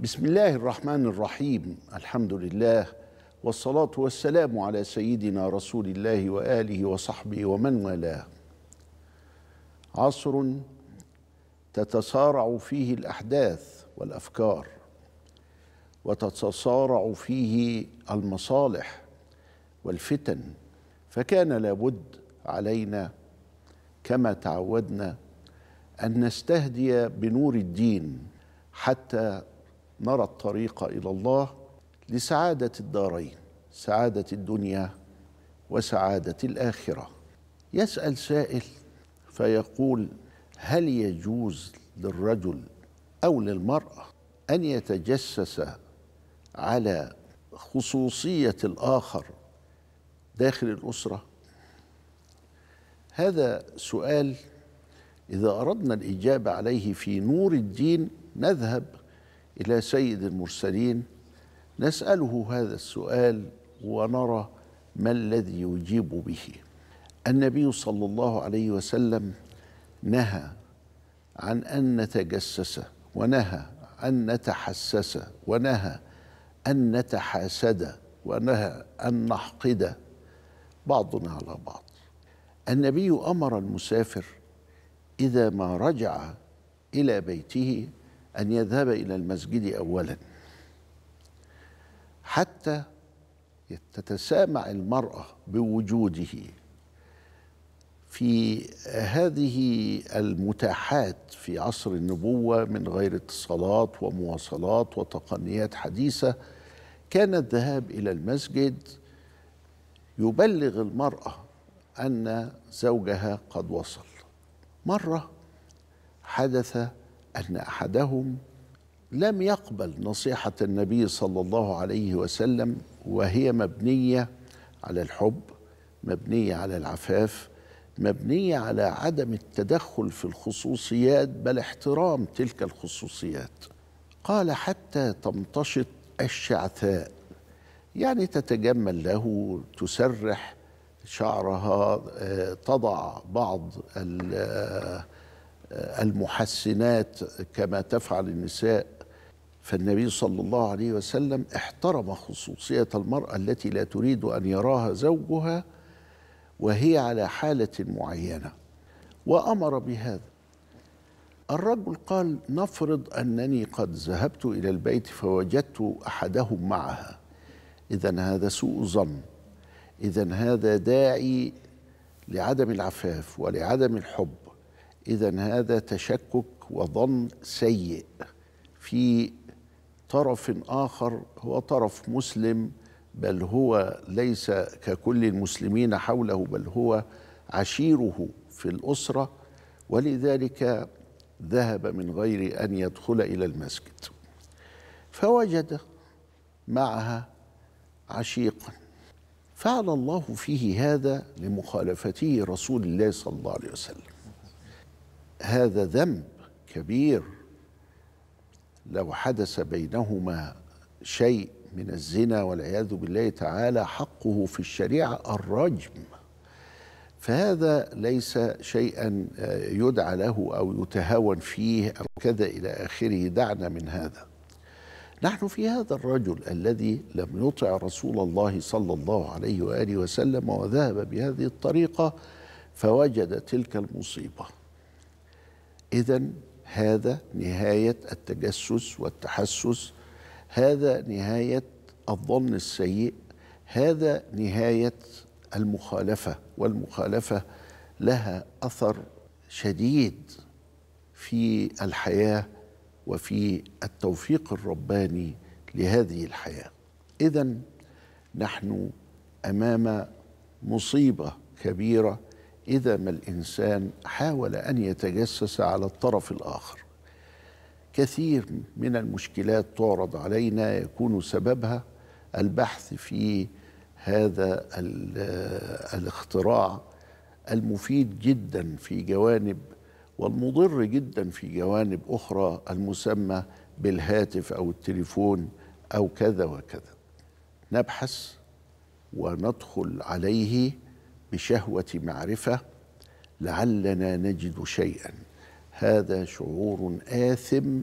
بسم الله الرحمن الرحيم الحمد لله والصلاة والسلام على سيدنا رسول الله وآله وصحبه ومن والاه عصر تتصارع فيه الأحداث والأفكار وتتصارع فيه المصالح والفتن فكان لابد علينا كما تعودنا أن نستهدي بنور الدين حتى نرى الطريق الى الله لسعاده الدارين سعاده الدنيا وسعاده الاخره يسال سائل فيقول هل يجوز للرجل او للمراه ان يتجسس على خصوصيه الاخر داخل الاسره هذا سؤال اذا اردنا الاجابه عليه في نور الدين نذهب الى سيد المرسلين نساله هذا السؤال ونرى ما الذي يجيب به النبي صلى الله عليه وسلم نهى عن ان نتجسس ونهى ان نتحسس ونهى ان نتحاسد ونهى ان نحقد بعضنا على بعض النبي امر المسافر اذا ما رجع الى بيته أن يذهب إلى المسجد أولا حتى تتسامع المرأة بوجوده في هذه المتاحات في عصر النبوة من غير اتصالات ومواصلات وتقنيات حديثة كان الذهاب إلى المسجد يبلغ المرأة أن زوجها قد وصل مرة حدث ان احدهم لم يقبل نصيحه النبي صلى الله عليه وسلم وهي مبنيه على الحب مبنيه على العفاف مبنيه على عدم التدخل في الخصوصيات بل احترام تلك الخصوصيات قال حتى تمتشط الشعثاء يعني تتجمل له تسرح شعرها آه، تضع بعض المحسنات كما تفعل النساء فالنبي صلى الله عليه وسلم احترم خصوصية المرأة التي لا تريد أن يراها زوجها وهي على حالة معينة وأمر بهذا الرجل قال نفرض أنني قد ذهبت إلى البيت فوجدت أحدهم معها إذا هذا سوء ظن إذا هذا داعي لعدم العفاف ولعدم الحب إذا هذا تشكك وظن سيء في طرف آخر هو طرف مسلم بل هو ليس ككل المسلمين حوله بل هو عشيره في الأسرة ولذلك ذهب من غير أن يدخل إلى المسجد فوجد معها عشيقا فعل الله فيه هذا لمخالفته رسول الله صلى الله عليه وسلم هذا ذنب كبير لو حدث بينهما شيء من الزنا والعياذ بالله تعالى حقه في الشريعه الرجم فهذا ليس شيئا آه، يدعى له او يتهاون فيه او كذا الى اخره دعنا من هذا نحن في هذا الرجل الذي لم يطع رسول الله صلى الله عليه واله وسلم وذهب بهذه الطريقه فوجد تلك المصيبه إذا هذا نهاية التجسس والتحسس هذا نهاية الظن السيء هذا نهاية المخالفة والمخالفة لها أثر شديد في الحياة وفي التوفيق الرباني لهذه الحياة إذا نحن أمام مصيبة كبيرة إذا ما الإنسان حاول أن يتجسس على الطرف الآخر كثير من المشكلات تعرض علينا يكون سببها البحث في هذا الاختراع المفيد جدا في جوانب والمضر جدا في جوانب أخرى المسمى بالهاتف أو التليفون أو كذا وكذا نبحث وندخل عليه بشهوه معرفه لعلنا نجد شيئا هذا شعور آثم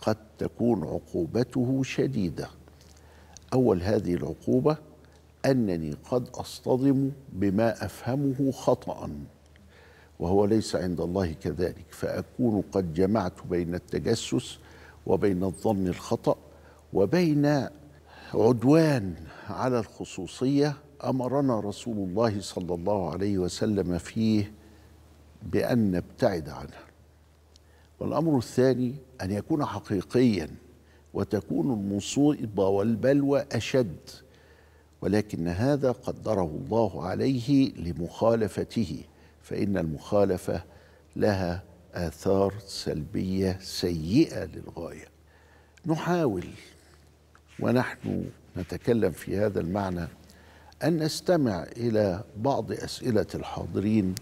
قد تكون عقوبته شديدة أول هذه العقوبة أنني قد أصطدم بما أفهمه خطأ وهو ليس عند الله كذلك فأكون قد جمعت بين التجسس وبين الظن الخطأ وبين عدوان على الخصوصية امرنا رسول الله صلى الله عليه وسلم فيه بان نبتعد عنها والامر الثاني ان يكون حقيقيا وتكون المصيبه والبلوى اشد ولكن هذا قدره الله عليه لمخالفته فان المخالفه لها اثار سلبيه سيئه للغايه نحاول ونحن نتكلم في هذا المعنى أن نستمع إلى بعض أسئلة الحاضرين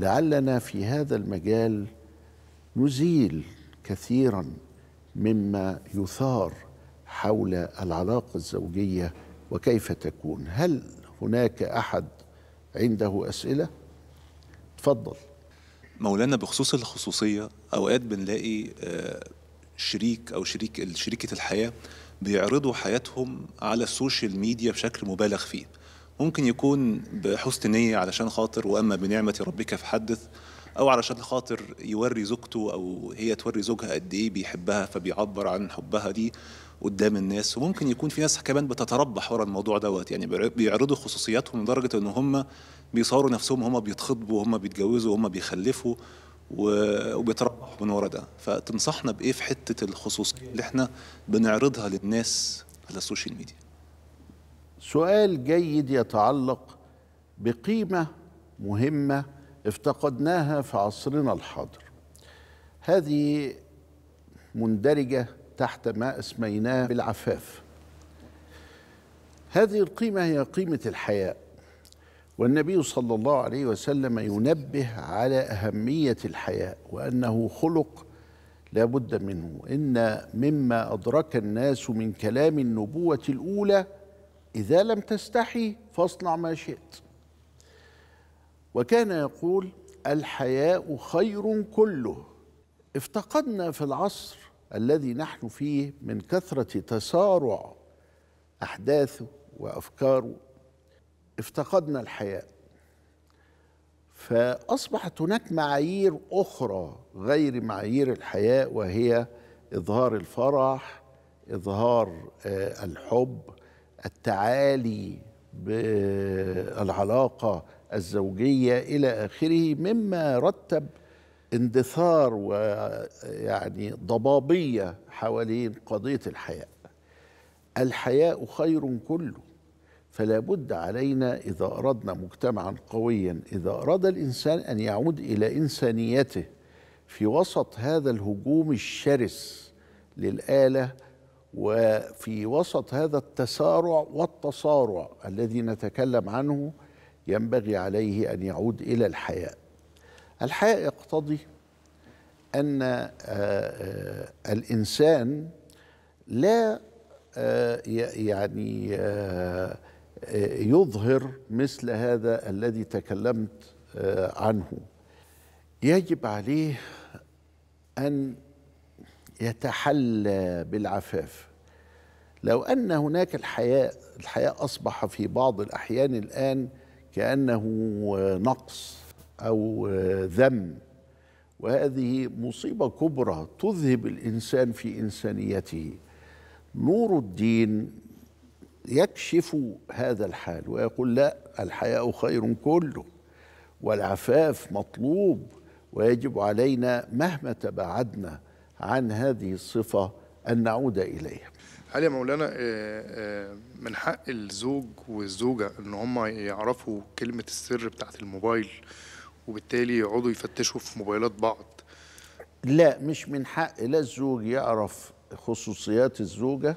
لعلنا في هذا المجال نزيل كثيرا مما يثار حول العلاقة الزوجية وكيف تكون هل هناك أحد عنده أسئلة؟ تفضل مولانا بخصوص الخصوصية أوقات بنلاقي آه، شريك أو شريك شريكة الحياة بيعرضوا حياتهم على السوشيال ميديا بشكل مبالغ فيه ممكن يكون بحسن نية علشان خاطر وأما بنعمة ربك فحدث أو علشان خاطر يوري زوجته أو هي توري زوجها قد إيه بيحبها فبيعبر عن حبها دي قدام الناس وممكن يكون في ناس كمان بتتربح ورا الموضوع دوت يعني بيعرضوا خصوصياتهم لدرجة إن هم بيصوروا نفسهم هم بيتخطبوا هم بيتجوزوا هم بيخلفوا وبيتربح من ورا ده فتنصحنا بايه في حته الخصوصيه اللي احنا بنعرضها للناس على السوشيال ميديا سؤال جيد يتعلق بقيمه مهمه افتقدناها في عصرنا الحاضر هذه مندرجه تحت ما اسميناه بالعفاف هذه القيمه هي قيمه الحياء والنبي صلى الله عليه وسلم ينبه على أهمية الحياء وأنه خلق لا بد منه إن مما أدرك الناس من كلام النبوة الأولى إذا لم تستحي فاصنع ما شئت وكان يقول الحياء خير كله افتقدنا في العصر الذي نحن فيه من كثرة تسارع أحداثه وأفكاره افتقدنا الحياء فأصبحت هناك معايير أخرى غير معايير الحياء وهي إظهار الفرح إظهار آه، الحب التعالي بالعلاقة الزوجية إلى آخره مما رتب اندثار ويعني ضبابية حوالين قضية الحياء الحياء خير كله فلا بد علينا إذا أردنا مجتمعا قويا إذا أراد الإنسان أن يعود إلى إنسانيته في وسط هذا الهجوم الشرس للآلة وفي وسط هذا التسارع والتصارع الذي نتكلم عنه ينبغي عليه أن يعود إلى الحياء الحياء يقتضي أن آه، آه، الإنسان لا آه، يعني يظهر مثل هذا الذي تكلمت آه، عنه يجب عليه ان يتحلى بالعفاف لو ان هناك الحياء الحياء اصبح في بعض الاحيان الان كانه آه، نقص او آه، ذم وهذه مصيبه كبرى تذهب الانسان في انسانيته نور الدين يكشف هذا الحال ويقول لا الحياء خير كله والعفاف مطلوب ويجب علينا مهما تباعدنا عن هذه الصفة أن نعود إليها هل يا مولانا آه، آه، من حق الزوج والزوجة أن هم يعرفوا كلمة السر بتاعت الموبايل وبالتالي يقعدوا يفتشوا في موبايلات بعض لا مش من حق لا الزوج يعرف خصوصيات الزوجة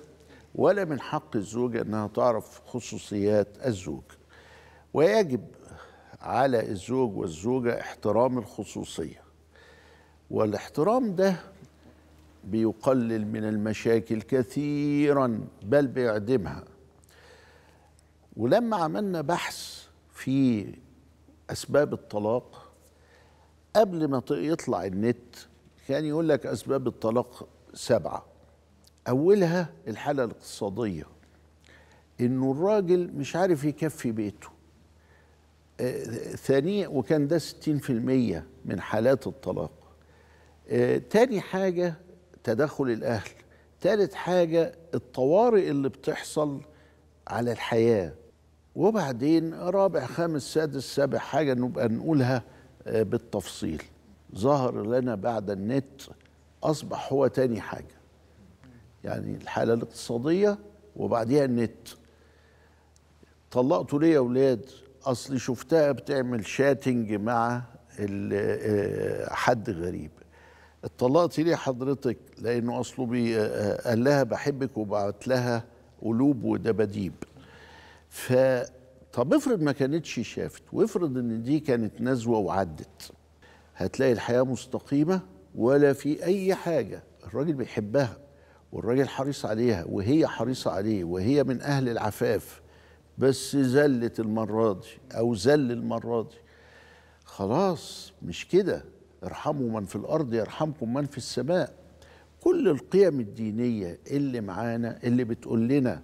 ولا من حق الزوجة أنها تعرف خصوصيات الزوج ويجب على الزوج والزوجة احترام الخصوصية والاحترام ده بيقلل من المشاكل كثيرا بل بيعدمها ولما عملنا بحث في أسباب الطلاق قبل ما يطلع النت كان يقول لك أسباب الطلاق سبعة أولها الحالة الاقتصادية إنه الراجل مش عارف يكفي بيته آه، ثانية وكان ده 60% من حالات الطلاق آه، تاني حاجة تدخل الأهل تالت حاجة الطوارئ اللي بتحصل على الحياة وبعدين رابع خامس سادس سابع حاجة نبقى نقولها آه، بالتفصيل ظهر لنا بعد النت أصبح هو تاني حاجة يعني الحالة الاقتصادية وبعديها النت طلقتوا ليه يا ولاد اصلي شفتها بتعمل شاتنج مع آه، حد غريب اتطلقت ليه حضرتك لانه اصله بي آه، آه، قال لها بحبك وبعت لها قلوب ودباديب ف طب افرض ما كانتش شافت وافرض ان دي كانت نزوه وعدت هتلاقي الحياه مستقيمه ولا في اي حاجه الراجل بيحبها والراجل حريص عليها وهي حريصه عليه وهي من اهل العفاف بس زلت المره دي او زل المره دي خلاص مش كده ارحموا من في الارض يرحمكم من في السماء كل القيم الدينيه اللي معانا اللي بتقول لنا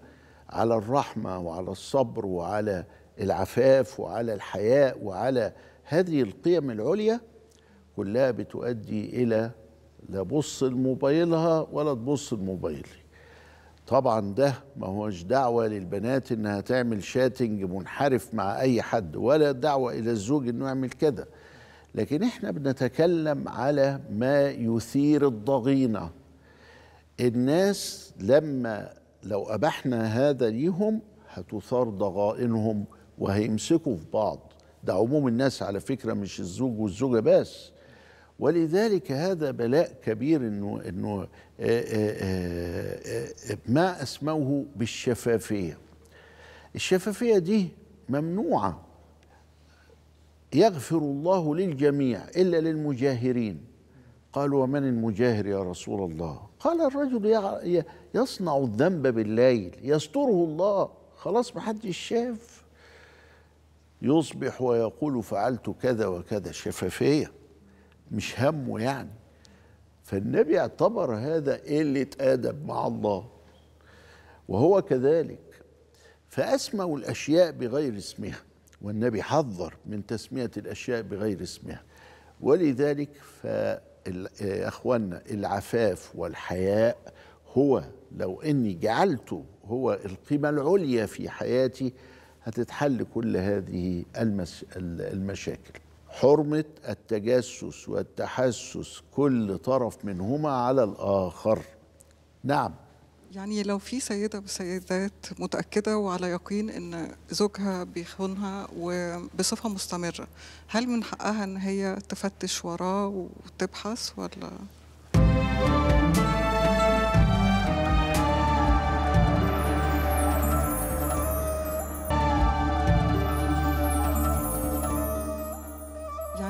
على الرحمه وعلى الصبر وعلى العفاف وعلى الحياء وعلى هذه القيم العليا كلها بتؤدي الى لا بص لموبايلها ولا تبص لموبايلي طبعا ده ما هوش دعوة للبنات انها تعمل شاتنج منحرف مع اي حد ولا دعوة الى الزوج انه يعمل كده لكن احنا بنتكلم على ما يثير الضغينة الناس لما لو ابحنا هذا ليهم هتثار ضغائنهم وهيمسكوا في بعض ده عموم الناس على فكرة مش الزوج والزوجة بس ولذلك هذا بلاء كبير انه انه آه، آه، آه، ما اسموه بالشفافيه الشفافيه دي ممنوعه يغفر الله للجميع الا للمجاهرين قالوا ومن المجاهر يا رسول الله قال الرجل يصنع الذنب بالليل يستره الله خلاص محدش شاف يصبح ويقول فعلت كذا وكذا شفافيه مش همه يعني فالنبي اعتبر هذا قلة إيه أدب مع الله وهو كذلك فأسموا الأشياء بغير اسمها والنبي حذر من تسمية الأشياء بغير اسمها ولذلك فأخوانا آه، العفاف والحياء هو لو إني جعلته هو القيمة العليا في حياتي هتتحل كل هذه المشاكل حرمة التجسس والتحسس كل طرف منهما على الآخر نعم يعني لو في سيدة بسيدات متأكدة وعلى يقين إن زوجها بيخونها وبصفة مستمرة هل من حقها إن هي تفتش وراه وتبحث ولا؟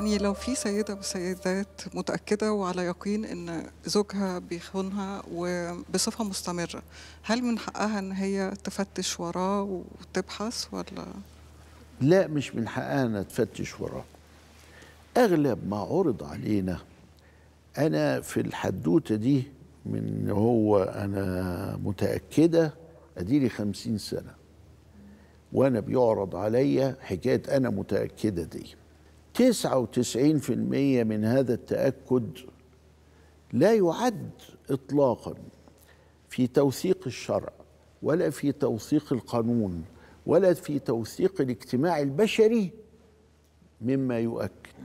يعني لو في سيدة وسيدات متأكدة وعلى يقين إن زوجها بيخونها وبصفة مستمرة هل من حقها إن هي تفتش وراه وتبحث ولا؟ لا مش من حقها إنها تفتش وراه أغلب ما عرض علينا أنا في الحدوتة دي من هو أنا متأكدة أديلي خمسين سنة وأنا بيعرض عليا حكاية أنا متأكدة دي 99% من هذا التأكد لا يعد إطلاقا في توثيق الشرع ولا في توثيق القانون ولا في توثيق الاجتماع البشري مما يؤكد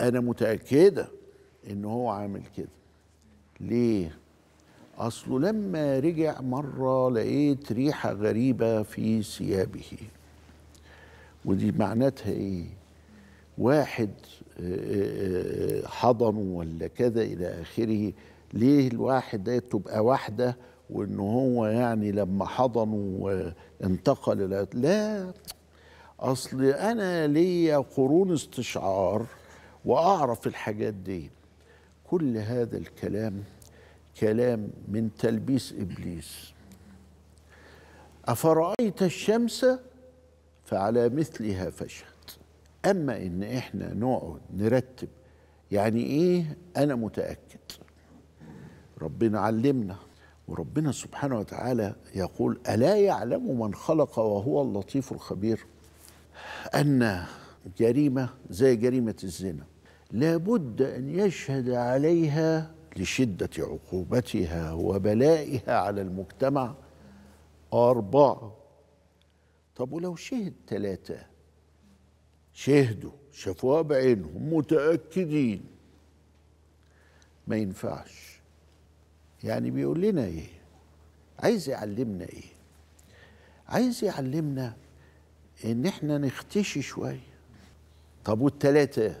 أنا متأكدة إن هو عامل كده ليه؟ أصله لما رجع مرة لقيت ريحة غريبة في ثيابه ودي معناتها ايه واحد آه، آه، آه، حضنه ولا كذا الى اخره ليه الواحد ده تبقى واحده وان هو يعني لما حضنه انتقل لا اصل انا ليا قرون استشعار واعرف الحاجات دي كل هذا الكلام كلام من تلبيس ابليس افرايت الشمس فعلى مثلها فشهد اما ان احنا نقعد نرتب يعني ايه انا متاكد ربنا علمنا وربنا سبحانه وتعالى يقول الا يعلم من خلق وهو اللطيف الخبير ان جريمه زي جريمه الزنا لابد ان يشهد عليها لشده عقوبتها وبلائها على المجتمع اربعه طب ولو شهد ثلاثة شهدوا شافوها بعينهم متأكدين ما ينفعش يعني بيقول لنا ايه عايز يعلمنا ايه عايز يعلمنا ان احنا نختشي شويه طب والتلاته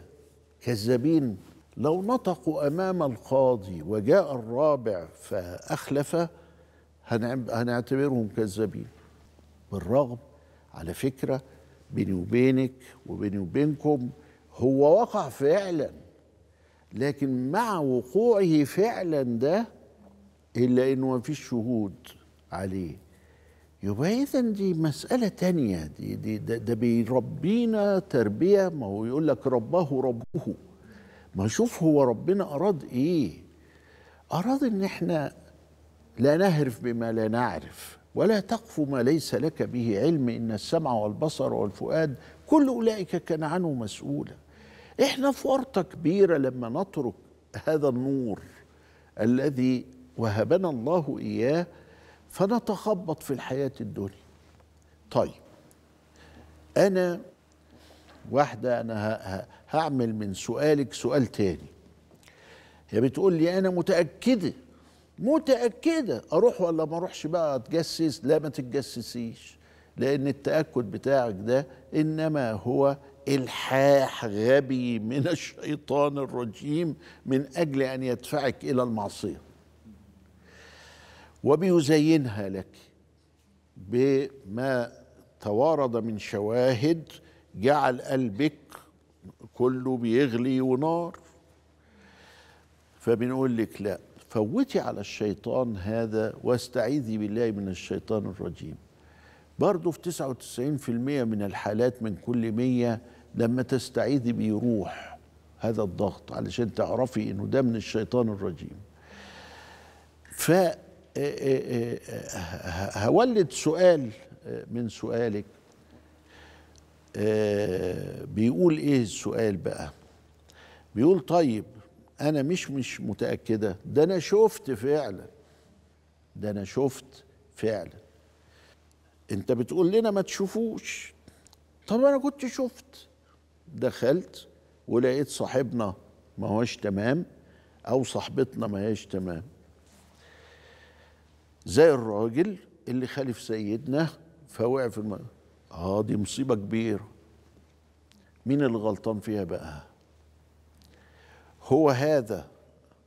كذابين لو نطقوا امام القاضي وجاء الرابع فاخلف هنعتبرهم كذابين بالرغم على فكره بيني وبينك وبيني وبينكم هو وقع فعلا لكن مع وقوعه فعلا ده الا انه ما فيش شهود عليه يبقى اذا دي مساله تانية دي, دي ده, ده بيربينا تربيه ما هو يقول لك رباه ربه ما شوف هو ربنا اراد ايه اراد ان احنا لا نهرف بما لا نعرف ولا تقف ما ليس لك به علم إن السمع والبصر والفؤاد كل أولئك كان عنه مسؤولا إحنا في ورطة كبيرة لما نترك هذا النور الذي وهبنا الله إياه فنتخبط في الحياة الدنيا طيب أنا واحدة أنا هعمل من سؤالك سؤال تاني هي بتقول لي أنا متأكدة متاكده اروح ولا ما اروحش بقى اتجسس لا ما تتجسسيش لان التاكد بتاعك ده انما هو الحاح غبي من الشيطان الرجيم من اجل ان يدفعك الى المعصيه وبيزينها لك بما توارد من شواهد جعل قلبك كله بيغلي ونار فبنقول لك لا فوتي على الشيطان هذا واستعيذي بالله من الشيطان الرجيم برضه في 99% من الحالات من كل 100 لما تستعيذي بيروح هذا الضغط علشان تعرفي انه ده من الشيطان الرجيم ف آه، آه، آه، هولد سؤال من سؤالك بيقول ايه السؤال بقى بيقول طيب انا مش مش متاكده ده انا شفت فعلا ده انا شفت فعلا انت بتقول لنا ما تشوفوش طب انا كنت شفت دخلت ولقيت صاحبنا ما هوش تمام او صاحبتنا ما هيش تمام زي الراجل اللي خالف سيدنا فوقع في الماء اه دي مصيبه كبيره مين اللي غلطان فيها بقى هو هذا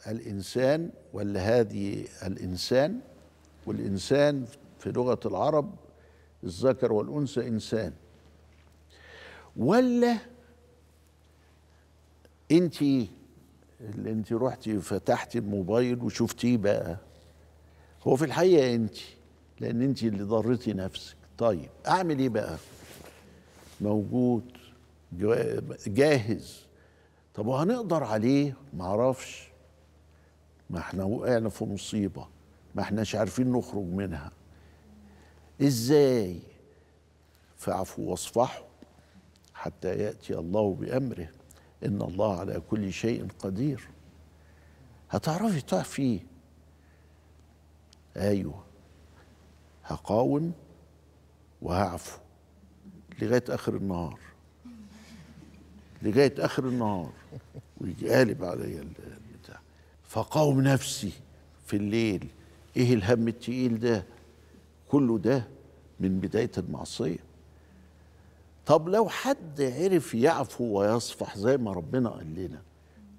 الإنسان ولا هذه الإنسان والإنسان في لغة العرب الذكر والأنثى إنسان ولا أنت اللي أنت رحتي فتحتي الموبايل وشفتيه بقى هو في الحقيقة أنت لأن أنت اللي ضرتي نفسك طيب أعمل إيه بقى موجود جاهز طب وهنقدر عليه معرفش ما احنا وقعنا في مصيبة ما احناش عارفين نخرج منها ازاي فاعفوا واصفحوا حتى يأتي الله بأمره إن الله على كل شيء قدير هتعرفي تعفيه أيوه هقاوم وهعفو لغاية آخر النهار لغايه اخر النهار ويجي قالب عليا البتاع فقاوم نفسي في الليل ايه الهم التقيل ده كله ده من بدايه المعصيه طب لو حد عرف يعفو ويصفح زي ما ربنا قال لنا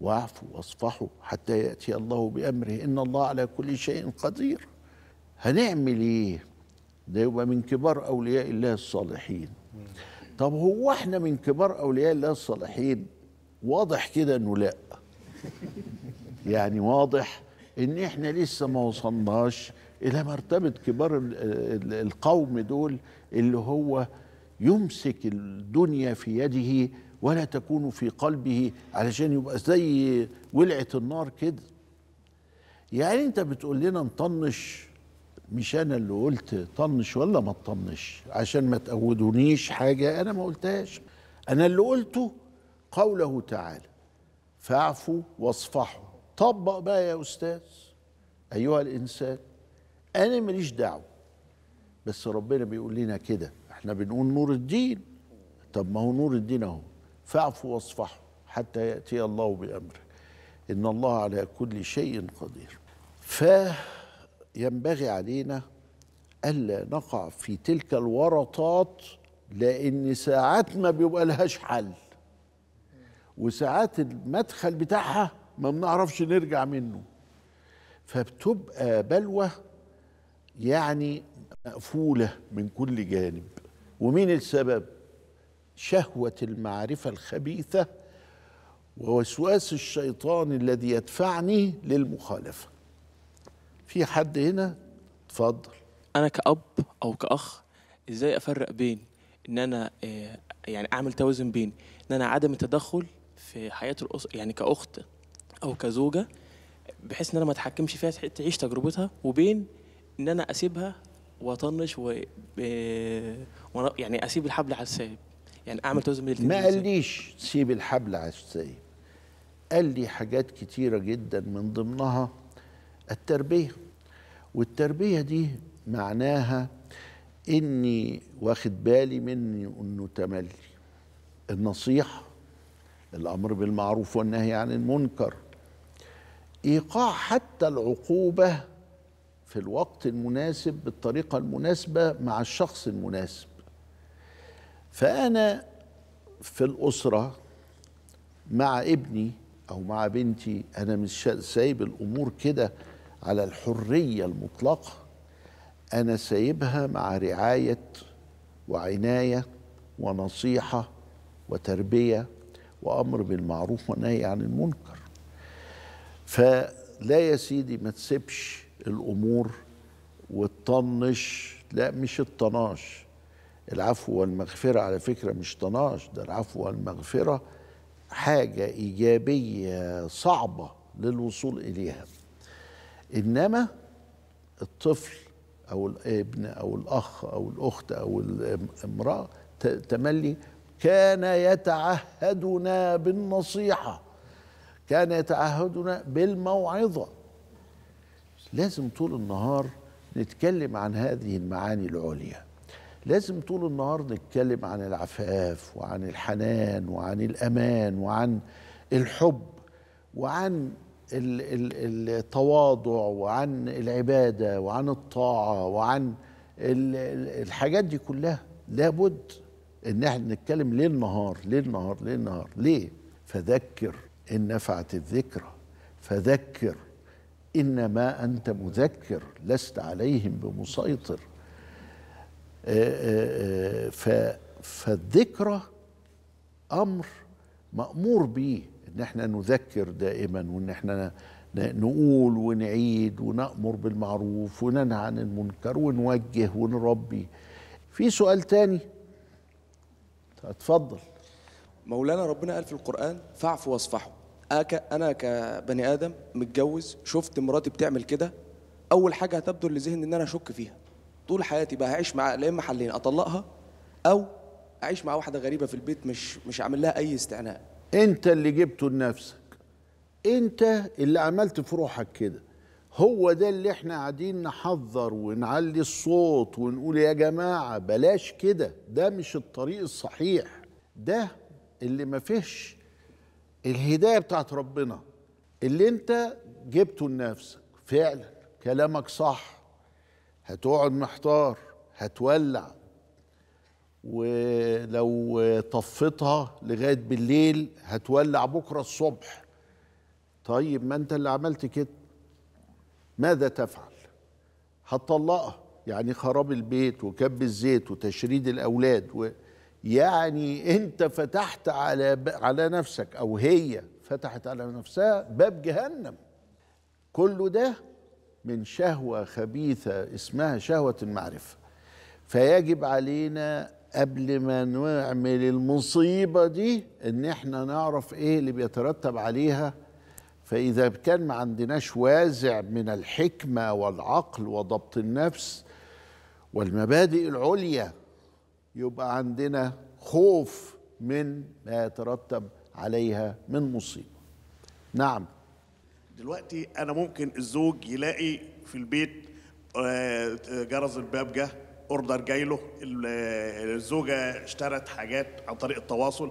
واعفوا واصفحوا حتى ياتي الله بامره ان الله على كل شيء قدير هنعمل ايه ده يبقى من كبار اولياء الله الصالحين طب هو احنا من كبار اولياء الله الصالحين واضح كده انه لا يعني واضح ان احنا لسه ما وصلناش الى مرتبه كبار القوم دول اللي هو يمسك الدنيا في يده ولا تكون في قلبه علشان يبقى زي ولعه النار كده يعني انت بتقول لنا نطنش مش انا اللي قلت طنش ولا ما تطنش عشان ما تقودونيش حاجه انا ما قلتهاش انا اللي قلته قوله تعالى فاعفوا واصفحوا طبق بقى يا استاذ ايها الانسان انا ماليش دعوه بس ربنا بيقول لنا كده احنا بنقول نور الدين طب ما هو نور الدين اهو فاعفوا واصفحوا حتى ياتي الله بامره ان الله على كل شيء قدير ف ينبغي علينا ألا نقع في تلك الورطات لأن ساعات ما بيبقى لهاش حل وساعات المدخل بتاعها ما بنعرفش نرجع منه فبتبقى بلوة يعني مقفولة من كل جانب ومين السبب؟ شهوة المعرفة الخبيثة ووسواس الشيطان الذي يدفعني للمخالفه في حد هنا اتفضل انا كاب او كاخ ازاي افرق بين ان انا آه، يعني اعمل توازن بين ان انا عدم التدخل في حياه الاسره يعني كاخت او كزوجه بحيث ان انا ما اتحكمش فيها تعيش تجربتها وبين ان انا اسيبها واطنش و آه، يعني اسيب الحبل على السايب يعني اعمل توازن بين ما قاليش سيب الحبل على السايب قال لي حاجات كتيره جدا من ضمنها التربية والتربية دي معناها إني واخد بالي مني إنه تملي النصيحة الأمر بالمعروف والنهي عن المنكر إيقاع حتى العقوبة في الوقت المناسب بالطريقة المناسبة مع الشخص المناسب فأنا في الأسرة مع ابني أو مع بنتي أنا مش سايب الأمور كده على الحرية المطلقة أنا سايبها مع رعاية وعناية ونصيحة وتربية وأمر بالمعروف ونهي عن المنكر فلا يا سيدي ما تسيبش الأمور وتطنش لا مش الطناش العفو والمغفرة على فكرة مش طناش ده العفو والمغفرة حاجة إيجابية صعبة للوصول إليها انما الطفل او الابن او الاخ او الاخت او الامراه تملي كان يتعهدنا بالنصيحه كان يتعهدنا بالموعظه لازم طول النهار نتكلم عن هذه المعاني العليا لازم طول النهار نتكلم عن العفاف وعن الحنان وعن الامان وعن الحب وعن التواضع وعن العبادة وعن الطاعة وعن الحاجات دي كلها لابد ان احنا نتكلم ليل نهار ليل نهار ليل نهار ليه فذكر ان نفعت الذكرى فذكر انما انت مذكر لست عليهم بمسيطر فالذكرى امر مامور بيه ان احنا نذكر دائما وان احنا نقول ونعيد ونأمر بالمعروف وننهى عن المنكر ونوجه ونربي في سؤال تاني اتفضل مولانا ربنا قال في القرآن فاعفوا واصفحوا أنا كبني آدم متجوز شفت مراتي بتعمل كده أول حاجة هتبدو لذهني إن أنا أشك فيها طول حياتي بقى هعيش مع يا إما حلين أطلقها أو أعيش مع واحدة غريبة في البيت مش مش عامل لها أي استعناء انت اللي جبته لنفسك انت اللي عملت في روحك كده هو ده اللي احنا قاعدين نحذر ونعلي الصوت ونقول يا جماعة بلاش كده ده مش الطريق الصحيح ده اللي ما فيهش الهداية بتاعت ربنا اللي انت جبته لنفسك فعلا كلامك صح هتقعد محتار هتولع ولو طفتها لغايه بالليل هتولع بكره الصبح طيب ما انت اللي عملت كده ماذا تفعل هتطلقها يعني خراب البيت وكب الزيت وتشريد الاولاد و يعني انت فتحت على ب... على نفسك او هي فتحت على نفسها باب جهنم كل ده من شهوه خبيثه اسمها شهوه المعرفه فيجب علينا قبل ما نعمل المصيبة دي ان احنا نعرف ايه اللي بيترتب عليها فاذا كان ما عندناش وازع من الحكمة والعقل وضبط النفس والمبادئ العليا يبقى عندنا خوف من ما يترتب عليها من مصيبة نعم دلوقتي انا ممكن الزوج يلاقي في البيت آه، جرس الباب جه اوردر جاي له الزوجه اشترت حاجات عن طريق التواصل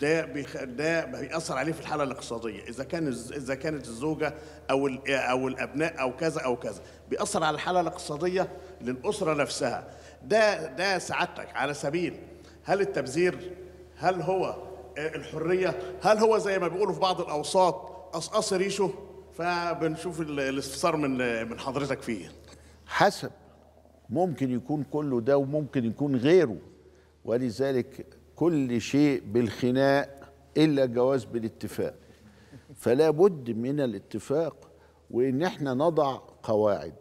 ده بيخ... ده بيأثر عليه في الحاله الاقتصاديه اذا كان اذا كانت الزوجه او ال... او الابناء او كذا او كذا بيأثر على الحاله الاقتصاديه للاسره نفسها ده ده سعادتك على سبيل هل التبذير هل هو آه، الحريه هل هو زي ما بيقولوا في بعض الاوساط قصقص ريشه فبنشوف الاستفسار من آه، من حضرتك فيه حسب ممكن يكون كله ده وممكن يكون غيره ولذلك كل شيء بالخناق إلا جواز بالاتفاق فلا بد من الاتفاق وإن احنا نضع قواعد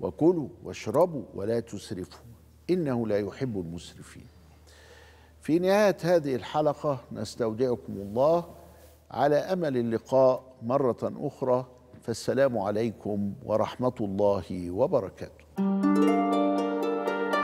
وكلوا واشربوا ولا تسرفوا إنه لا يحب المسرفين في نهاية هذه الحلقة نستودعكم الله على أمل اللقاء مرة أخرى فالسلام عليكم ورحمة الله وبركاته Música